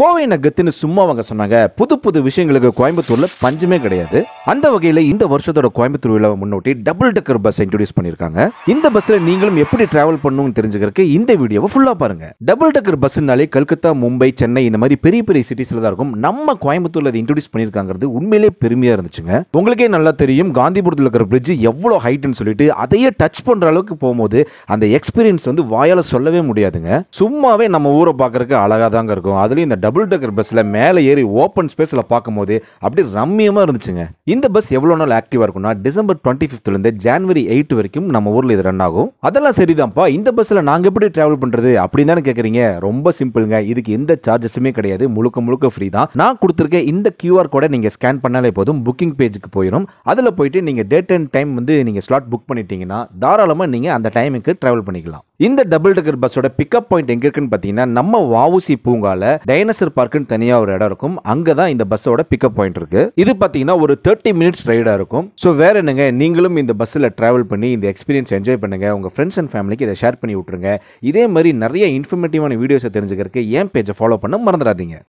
கோவை நகத்துன்னு சும்மா அவங்க சொன்னாங்க புது புது விஷயங்களுக்கு கோயம்புத்தூர்ல பஞ்சமே கிடையாது அந்த வகையில இந்த வருஷத்தோட கோயம்புத்தூர் விழாவை முன்னோட்டி டபுள் டெக்கர் பஸ் இன்ட்ரோடியூஸ் பண்ணிருக்காங்க இந்த பஸ்ல நீங்களும் எப்படி டிராவல் பண்ணணும்னு தெரிஞ்சுக்கிறதுக்கு இந்த வீடியோவை ஃபுல்லா பாருங்க டபுள் டெக்கர் பஸ்னாலே கல்கத்தா மும்பை சென்னை இந்த மாதிரி பெரிய பெரிய சிட்டிஸ்ல தான் இருக்கும் நம்ம கோயம்புத்தூர்ல இன்ட்ரோடியூஸ் பண்ணிருக்காங்கிறது உண்மையிலே பெருமையா இருந்துச்சுங்க உங்களுக்கே நல்லா தெரியும் காந்திபுரத்தில் இருக்கிற பிரிட்ஜ் எவ்வளோ ஹைட்னு சொல்லிட்டு அதையே டச் பண்ற அளவுக்கு போகும்போது அந்த எக்ஸ்பீரியன்ஸ் வந்து வாயால் சொல்லவே முடியாதுங்க சும்மாவே நம்ம ஊரை பார்க்கறதுக்கு அழகாக தாங்க இருக்கும் அதுலேயும் இந்த டபுள் டெக்கர் பஸ்ஸில் மேலே ஏறி ஓப்பன் ஸ்பேஸில் பார்க்கும்போது அப்படி ரம்மியமாக இருந்துச்சுங்க இந்த பஸ் எவ்வளோ நாள் ஆக்டிவாக இருக்கும்னா டிசம்பர் டுவெண்ட்டி ஃபிஃப்த்லேருந்து ஜான்வரி எயிட் வரைக்கும் நம்ம ஊரில் இது ரன் ஆகும் அதெல்லாம் சரிதான்ப்பா இந்த பஸ்ஸில் நாங்கள் எப்படி ட்ராவல் பண்ணுறது அப்படின்னு தானே கேட்குறீங்க ரொம்ப சிம்பிளுங்க இதுக்கு எந்த சார்ஜஸுமே கிடையாது முழுக்க முழுக்க ஃப்ரீ தான் நான் கொடுத்துருக்க இந்த கியூஆர் கோடை நீங்கள் ஸ்கேன் பண்ணாலே போதும் புக்கிங் பேஜுக்கு போயிடும் அதில் போயிட்டு நீங்கள் டேட் அண்ட் டைம் வந்து நீங்கள் ஸ்லாட் புக் பண்ணிட்டீங்கன்னா தாராளமாக நீங்கள் அந்த டைமுக்கு ட்ராவல் பண்ணிக்கலாம் இந்த டபுள் டெக்கர் பஸ்ஸோட பிக்கப் பாயிண்ட் எங்க இருக்குன்னு பாத்தீங்கன்னா நம்ம வாவுசி பூங்கால டைனசர் பார்க்குன்னு தனியா ஒரு இடம் இருக்கும் அங்கதான் இந்த பஸ்ஸோட பிக்கப் பாயிண்ட் இருக்கு இது பாத்தீங்கன்னா ஒரு தேர்ட்டி மினிட்ஸ் ரைடா இருக்கும் ஸோ வேற என்னங்க நீங்களும் இந்த பஸ்ஸில் டிராவல் பண்ணி இந்த எக்ஸ்பீரியன்ஸ் என்ஜாய் பண்ணுங்க உங்க ஃப்ரெண்ட்ஸ் அண்ட் ஃபேமிலிக்கு இதை ஷேர் பண்ணி விட்டுருங்க இதே மாதிரி நிறைய இன்ஃபர்மேட்டிவான வீடியோஸை தெரிஞ்சுக்கிறதுக்கு ஏன் பேஜை ஃபாலோ பண்ண மறந்துடாதீங்க